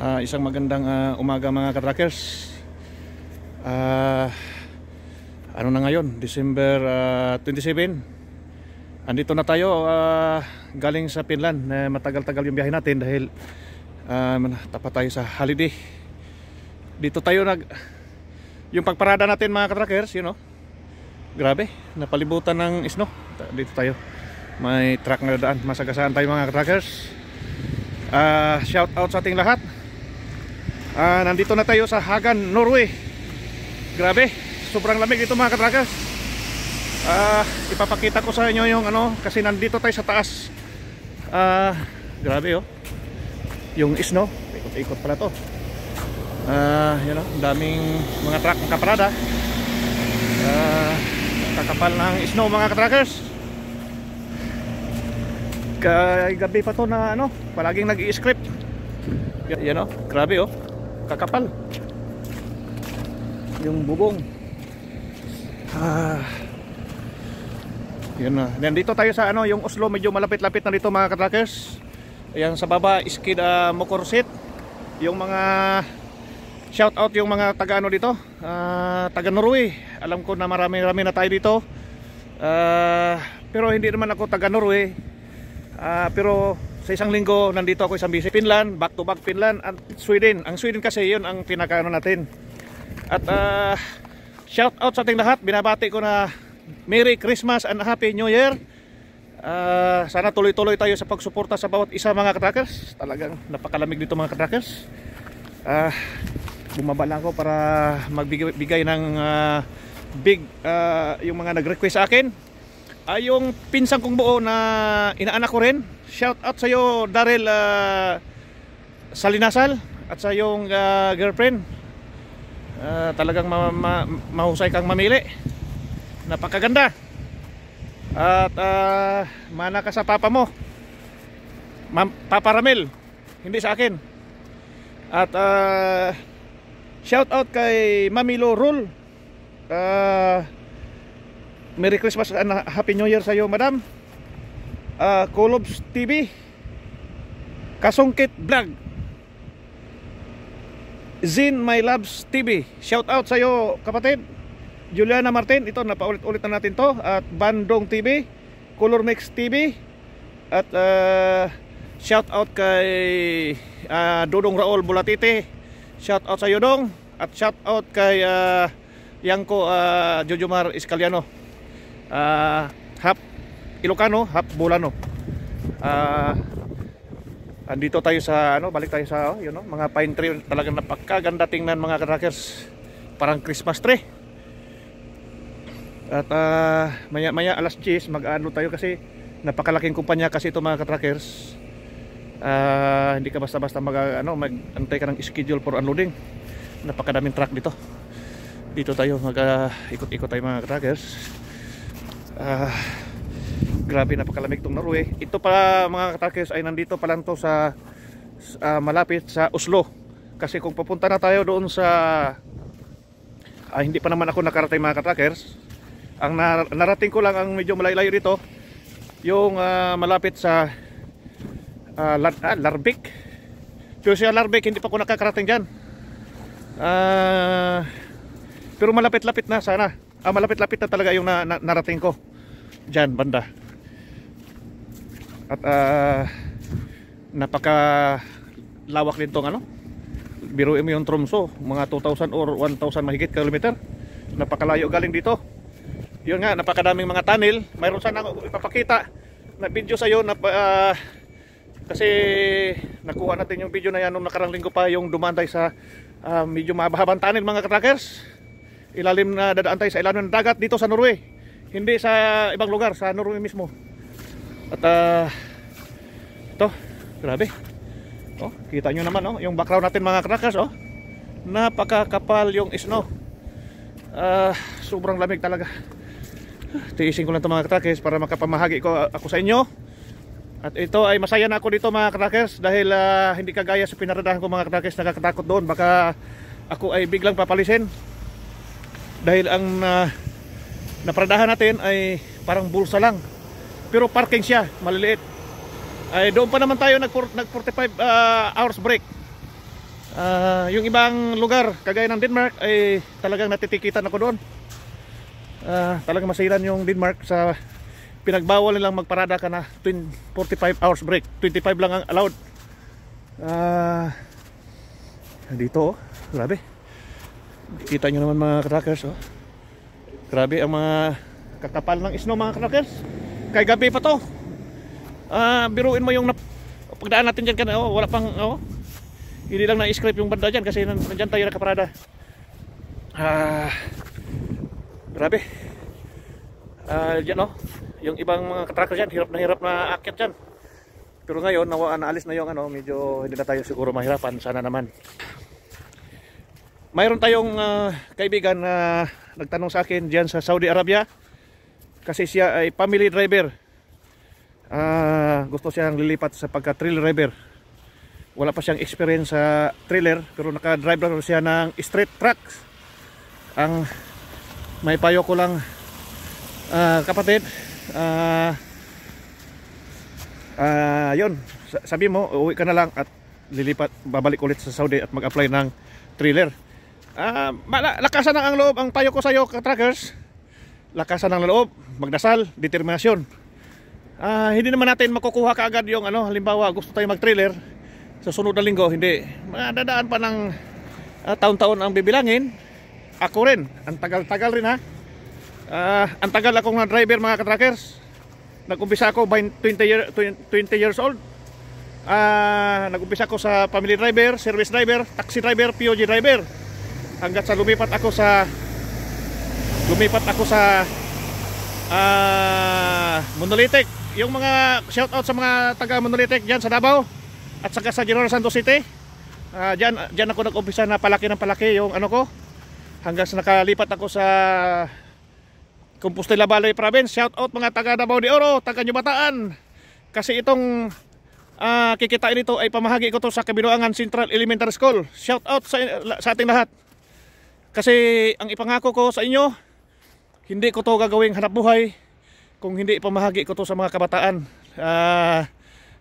uh, isang magandang uh, umaga mga katrackers uh, ano na ngayon December uh, 27 andito na tayo uh, galing sa Finland uh, matagal-tagal yung biyahe natin dahil uh, tapat tayo sa holiday dito tayo nag yung pagparada natin mga katrackers you know grabe napalibutan ng isno dito tayo may truck na daan masagasaan tayo mga katrackers uh, shout out sa ating lahat Ah, nandito na tayo sa Hagan, Norway grabe, sobrang lamig dito mga katrakas Ah, ipapakita ko sa inyo yung ano kasi nandito tayo sa taas Ah, grabe oh yung snow, ikot-ikot pala to Ah, you oh. know, daming mga truck na kaparada Ah, kakapal ng snow mga katrackers gabi pa to na ano palaging nag-i-script You oh. know, grabe oh kakapal yung bubong ah, yun na nandito tayo sa ano yung Oslo medyo malapit-lapit na dito mga katrakers ayan sa baba skid uh, ah, mokorsit yung mga shout out yung mga taga ano dito uh, taga Norway alam ko na marami-rami na tayo dito uh, pero hindi naman ako taga Norway uh, pero sa isang linggo, nandito ako isang busy. Finland, back to back Finland at Sweden. Ang Sweden kasi 'yon ang pinakaano natin. At uh, shout out sa ating lahat. Binabati ko na Merry Christmas and Happy New Year. Uh, sana tuloy-tuloy tayo sa pagsuporta sa bawat isa mga katrackers. Talagang napakalamig dito mga katrackers. Uh, bumaba lang ako para magbigay ng uh, big uh, yung mga nag-request sa akin. Ay uh, yung pinsang kong buo na inaanak ko rin Shout out sa iyo Daryl uh, ah, Salinasal at sa iyong uh, girlfriend. Uh, talagang ma ma mahusay kang mamili. Napakaganda. At uh, mana ka sa papa mo. Ma papa Ramel, hindi sa akin. At uh, shout out kay Mamilo Rule. Uh, Merry Christmas and Happy New Year sa iyo, Madam uh, ah, Colobs TV Kasungkit Vlog Zin My Loves TV Shout out sa iyo kapatid Juliana Martin, ito napaulit-ulit na natin to at Bandong TV Color Mix TV at uh, shout out kay uh, ah, Dudong Raul Bulatiti shout out sa iyo dong at shout out kay uh, Yangko uh, Jojomar Iscaliano uh, hap Ilocano, half Bulano. Ah uh, andito tayo sa ano, balik tayo sa oh, yun, no? mga pine tree talagang napakaganda tingnan mga trackers. Parang Christmas tree. At uh, maya maya alas 10 mag aano tayo kasi napakalaking kumpanya kasi ito mga trackers. Uh, ah, hindi ka basta-basta mag ano, mag-antay ka ng schedule for unloading. Napakadaming truck dito. Dito tayo mag-ikot-ikot ah, uh, tayo mga trackers. Ah uh, Grabe napakalamig tong Norway. Ito pa mga katakis ay nandito pa lang to sa, uh, malapit sa Oslo. Kasi kung papunta na tayo doon sa ah, hindi pa naman ako nakarating mga katakers. Ang nar narating ko lang ang medyo malayo dito yung uh, malapit sa uh, Lar ah, Larvik. Pero sa Larvik hindi pa ako nakakarating diyan. Uh, pero malapit-lapit na sana. Ah, malapit-lapit na talaga yung na, na, narating ko. Diyan banda at uh, napaka lawak din tong ano biruin mo yung Tromso mga 2,000 or 1,000 mahigit kilometer napakalayo galing dito yun nga napakadaming mga tunnel mayroon sana ako ipapakita na video sa'yo na uh, kasi nakuha natin yung video na yan nung nakarang linggo pa yung dumanday sa uh, medyo mabahabang tunnel mga katrackers ilalim na dadaan tayo sa ilalim ng dagat dito sa Norway hindi sa ibang lugar sa Norway mismo at uh, ah, ito, grabe. Oh, kita nyo naman oh, yung background natin mga crackers oh. Napakakapal yung snow. Uh, sobrang lamig talaga. Tiisin ko lang ito mga crackers para makapamahagi ko ah, ako sa inyo. At ito ay masaya na ako dito mga crackers dahil uh, hindi kagaya sa pinaradahan ko mga crackers nakakatakot doon. Baka ako ay biglang papalisin. Dahil ang uh, naparadahan natin ay parang bulsa lang pero parking siya, maliliit. Ay doon pa naman tayo nag, nag 45 uh, hours break. Uh, yung ibang lugar kagaya ng Denmark ay talagang natitikitan ako doon. Uh, talagang masiran yung Denmark sa pinagbawal nilang magparada ka na 45 hours break. 25 lang ang allowed. Uh, dito oh. grabe. Kita nyo naman mga crackers oh. Grabe ang mga kakapal ng snow mga crackers kay gabi pa to ah, biruin mo yung pagdaan natin dyan oh, wala pang oh, hindi lang na-scrape yung banda dyan kasi nandyan tayo nakaparada ah, grabe ah, dyan oh yung ibang mga katraktor dyan hirap na hirap na akit dyan pero ngayon na naalis na yung ano medyo hindi na tayo siguro mahirapan sana naman mayroon tayong uh, kaibigan na uh, nagtanong sa akin diyan sa Saudi Arabia kasi siya ay family driver uh, gusto siyang lilipat sa pagka trailer driver wala pa siyang experience sa trailer pero naka-drive lang siya ng straight trucks ang may payo ko lang uh, kapatid uh, uh, yun sabi mo uwi ka na lang at lilipat babalik ulit sa Saudi at mag-apply ng trailer uh, lakasan ang loob ang payo ko sa iyo truckers lakasan ng loob, magdasal, determinasyon. Ah, hindi naman natin makukuha kaagad yung ano, halimbawa gusto tayong mag-trailer sa sunod na linggo, hindi. Madadaan pa ng uh, taon-taon ang bibilangin. Ako rin, ang tagal-tagal rin ha. Uh, ang tagal akong na driver mga katrackers. Nag-umpisa ako 20, year, 20 years old. Uh, nag-umpisa ako sa family driver, service driver, taxi driver, POG driver. Hanggat sa lumipat ako sa lumipat ako sa uh, Monolithic yung mga shout out sa mga taga Monolithic dyan sa Davao at saka sa General Santo City uh, dyan, dyan ako nag-umpisa na palaki ng palaki yung ano ko hanggang sa nakalipat ako sa Compostela Valley Province shout out mga taga Davao de Oro taga Nyubataan kasi itong uh, kikitain nito ay pamahagi ko to sa Kabinoangan Central Elementary School shout out sa, sa ating lahat kasi ang ipangako ko sa inyo hindi ko to gagawing hanap buhay kung hindi pamahagi ko to sa mga kabataan uh,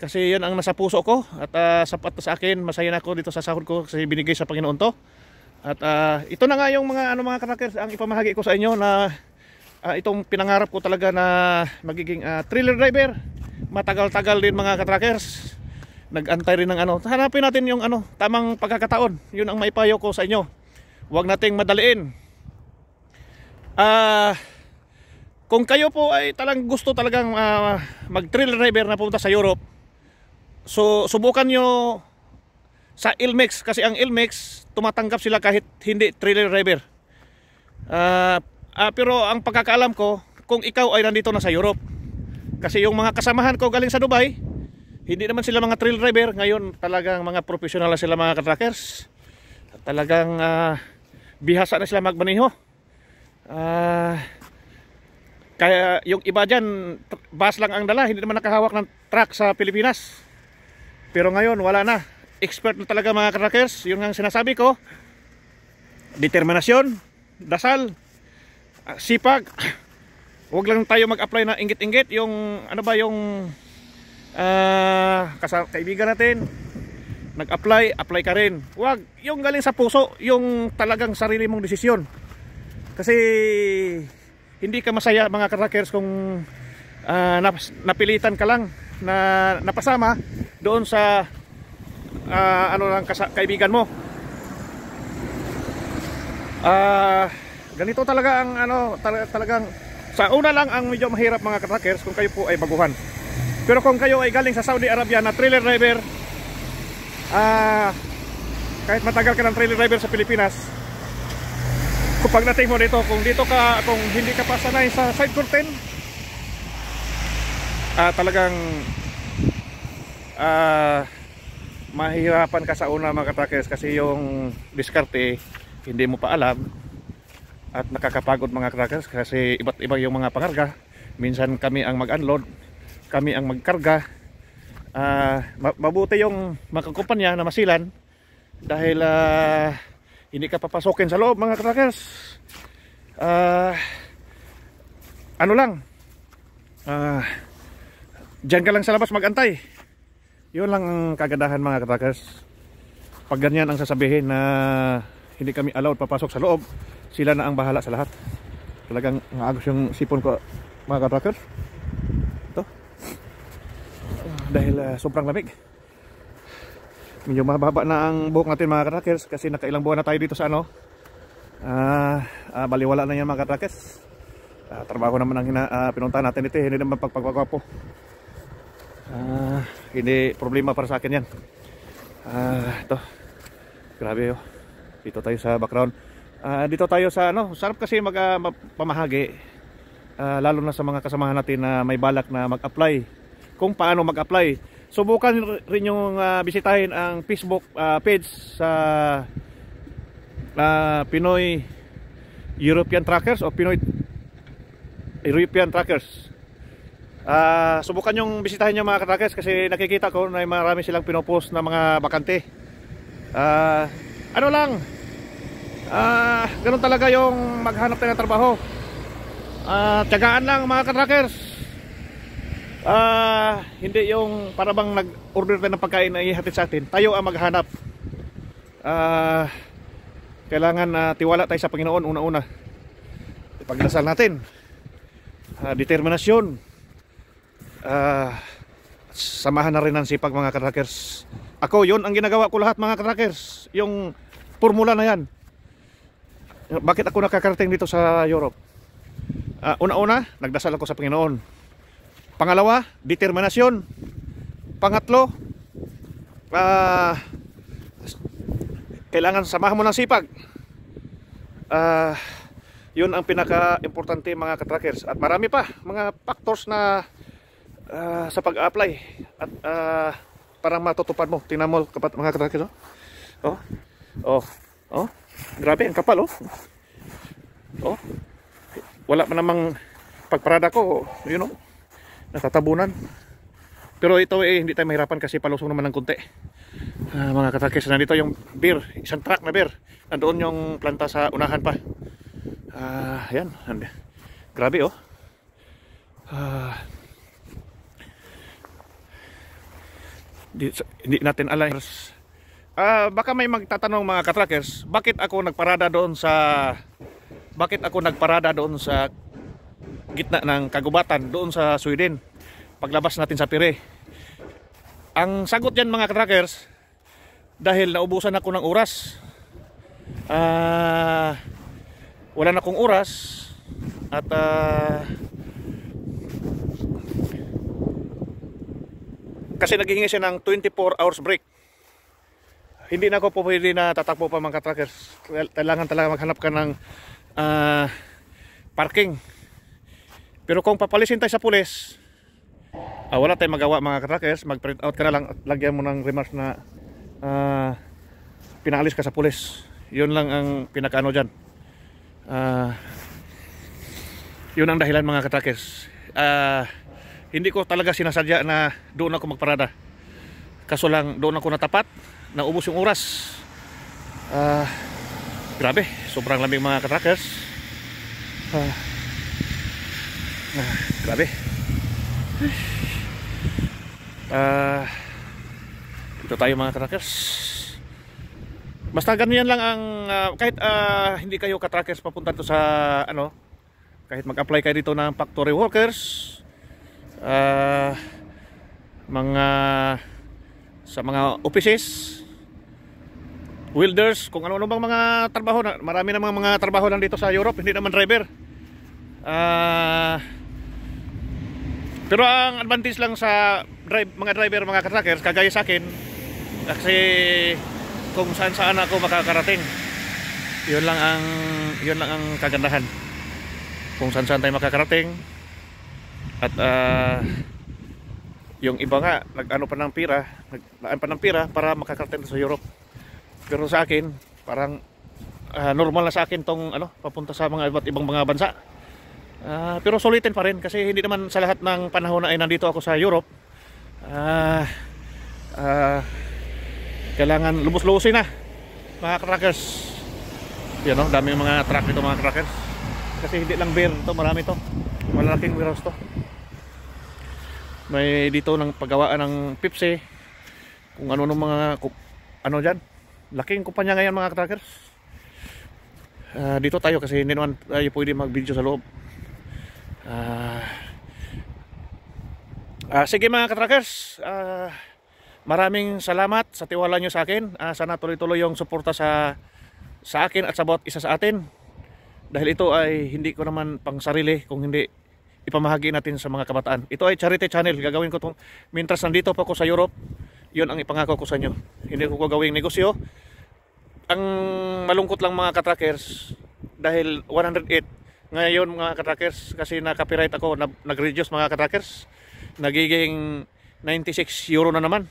kasi yan ang nasa puso ko at uh, sapat sa akin masaya na ako dito sa sahod ko kasi binigay sa Panginoon to at uh, ito na nga yung mga ano mga crackers ang ipamahagi ko sa inyo na uh, itong pinangarap ko talaga na magiging uh, thriller driver matagal-tagal din mga katrackers nag-antay rin ng ano hanapin natin yung ano tamang pagkakataon yun ang maipayo ko sa inyo huwag nating madaliin Ah... Uh, kung kayo po ay talagang gusto talagang uh, ah, mag trail driver na pumunta sa Europe so subukan nyo sa Ilmex kasi ang Ilmex tumatanggap sila kahit hindi trail driver uh, ah, uh, ah, pero ang pagkakaalam ko kung ikaw ay nandito na sa Europe kasi yung mga kasamahan ko galing sa Dubai hindi naman sila mga trail driver ngayon talagang mga professional na sila mga trackers. talagang uh, bihasa na sila magmaneho Ah... Uh, kaya yung iba dyan, bus lang ang dala, hindi naman nakahawak ng truck sa Pilipinas. Pero ngayon, wala na. Expert na talaga mga truckers, yung ang sinasabi ko. Determinasyon, dasal, ah, sipag. Huwag lang tayo mag-apply na ingit-ingit Yung, ano ba, yung uh, kaibigan natin, nag-apply, apply ka rin. Huwag, yung galing sa puso, yung talagang sarili mong desisyon. Kasi hindi ka masaya mga trackers kung uh, napilitan ka lang na napasama doon sa uh, ano lang kaibigan mo. Ah, uh, ganito talaga ang ano tal talagang sa una lang ang medyo mahirap mga trackers kung kayo po ay baguhan. Pero kung kayo ay galing sa Saudi Arabia na trailer driver, ah uh, kahit matagal ka ng trailer driver sa Pilipinas, kung pagdating mo dito kung dito ka kung hindi ka pa sanay sa side curtain ah, talagang ah, mahirapan ka sa una mga katakers kasi yung diskarte hindi mo pa alam at nakakapagod mga katakers kasi iba't iba yung mga pangarga minsan kami ang mag-unload kami ang magkarga ah, mabuti yung mga na masilan dahil ah, hindi ka papasokin sa loob mga crackers uh, ah, ano lang uh, dyan ka lang sa labas magantay yun lang ang kagandahan mga crackers pag ganyan ang sasabihin na hindi kami allowed papasok sa loob sila na ang bahala sa lahat talagang naagos yung sipon ko mga crackers ito dahil uh, sobrang lamig medyo mababa na ang buhok natin mga katrackers kasi nakailang buwan na tayo dito sa ano uh, ah, uh, ah, baliwala na yan mga katrackers uh, ah, trabaho naman ang hina, uh, pinunta natin dito eh. hindi naman pagpagwapo uh, hindi problema para sa akin yan uh, ito grabe oh. dito tayo sa background uh, dito tayo sa ano sarap kasi mag uh, pamahagi uh, lalo na sa mga kasamahan natin na may balak na mag apply kung paano mag apply Subukan rin yung uh, ah, bisitahin ang Facebook uh, page sa uh, Pinoy European Truckers o Pinoy European Truckers Uh, subukan yung bisitahin yung mga truckers kasi nakikita ko na marami silang pinopost na mga bakante. Uh, ano lang, uh, ganun talaga yung maghanap tayo ng trabaho. Uh, tiyagaan lang mga truckers uh, hindi yung para bang nag-order tayo ng pagkain na ihatid sa atin, tayo ang maghanap. Uh, ah, kailangan uh, tiwala tayo sa Panginoon una-una. Ipagdasal natin. Uh, determinasyon. Uh, samahan na rin ng sipag mga crackers. Ako, yon ang ginagawa ko lahat mga crackers. Yung formula na yan. Bakit ako nakakarating dito sa Europe? Uh, Una-una, nagdasal ako sa Panginoon Pangalawa, determinasyon. Pangatlo, uh, kailangan samahan mo ng sipag. Uh, yun ang pinaka-importante mga katrackers. At marami pa mga factors na uh, sa pag-apply at uh, parang matutupad mo. Tingnan mo kapat mga katrackers. Oh. oh, oh, oh. Grabe, ang kapal oh. Oh. Wala pa namang pagparada ko, you know natatabunan pero ito eh hindi tayo mahirapan kasi palusong naman ng kunti uh, ah, mga katakis nandito yung beer isang truck na beer nandoon yung planta sa unahan pa uh, ah, yan And, grabe oh uh, di, hindi natin alay uh, baka may magtatanong mga katrakers bakit ako nagparada doon sa bakit ako nagparada doon sa gitna ng kagubatan doon sa Sweden paglabas natin sa Pire ang sagot dyan mga trackers dahil naubusan ako ng oras uh, wala na akong oras at uh, kasi naghihingi siya ng 24 hours break hindi na ako po pwede na tatakbo pa mga trackers kailangan talaga maghanap ka ng uh, parking pero kung papalisin tayo sa pulis, ah, wala tayong magawa mga truckers, mag-print out ka na lang at lagyan mo ng remarks na ah, pinaalis ka sa pulis. Yun lang ang pinakaano dyan. Ah, yun ang dahilan mga katrakers. Ah, hindi ko talaga sinasadya na doon ako magparada. Kaso lang doon ako natapat, naubos yung oras. Ah, grabe, sobrang lamig mga katrakers. Ah, grabe. Ah. Uh, dito tayo mga trackers. Basta ganyan lang ang uh, kahit uh, hindi kayo ka-trackers papunta to sa ano, kahit mag-apply kayo dito ng factory workers, uh, mga sa mga offices, welders, kung ano-ano bang mga trabaho na, marami na mga, mga trabaho lang dito sa Europe, hindi naman driver. Ah uh, pero ang advantage lang sa drive, mga driver, mga truckers, kagaya sa akin, kasi kung saan saan ako makakarating. Yun lang ang yun lang ang kagandahan. Kung saan saan tayo makakarating. At uh, yung iba nga nag-ano pa ng pira, nag pa ng pira para makakarating sa Europe. Pero sa akin, parang uh, normal na sa akin tong ano, papunta sa mga iba't ibang mga bansa. Uh, pero sulitin pa rin kasi hindi naman sa lahat ng panahon na ay nandito ako sa Europe. Uh, uh, kailangan lubos-lusin na mga crackers. Yan you know, daming mga truck dito mga crackers. Kasi hindi lang beer to, marami to. Malalaking warehouse ito. May dito ng paggawaan ng Pepsi. Kung ano ng mga ano diyan. Laking kumpanya ngayon mga crackers. Uh, dito tayo kasi hindi naman tayo pwede mag-video sa loob uh, uh, sige mga katrackers uh, ah, maraming salamat sa tiwala nyo sa akin uh, sana tuloy-tuloy yung suporta sa sa akin at sa bawat isa sa atin dahil ito ay hindi ko naman pang sarili kung hindi ipamahagi natin sa mga kabataan ito ay charity channel gagawin ko itong mintras nandito pa ako sa Europe yun ang ipangako ko sa inyo hindi ko gagawing negosyo ang malungkot lang mga katrackers dahil 108 ngayon mga katrackers, kasi na-copyright ako, nag-reduce mga katrackers. Nagiging 96 euro na naman.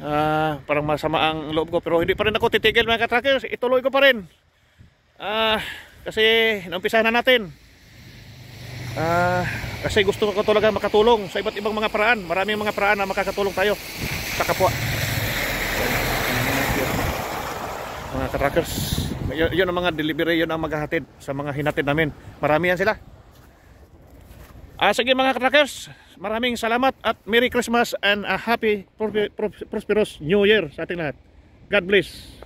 Uh, parang masama ang loob ko pero hindi pa rin ako titigil mga katrackers. Ituloy ko pa rin. Uh, kasi naumpisahan na natin. Uh, kasi gusto ko talaga makatulong sa iba't ibang mga paraan. Maraming mga paraan na makakatulong tayo sa kapwa. Mga katrackers yun, yun ang mga delivery, yun ang maghahatid sa mga hinatid namin. Marami yan sila. Ah, sige mga trackers, maraming salamat at Merry Christmas and a Happy Prosperous New Year sa ating lahat. God bless.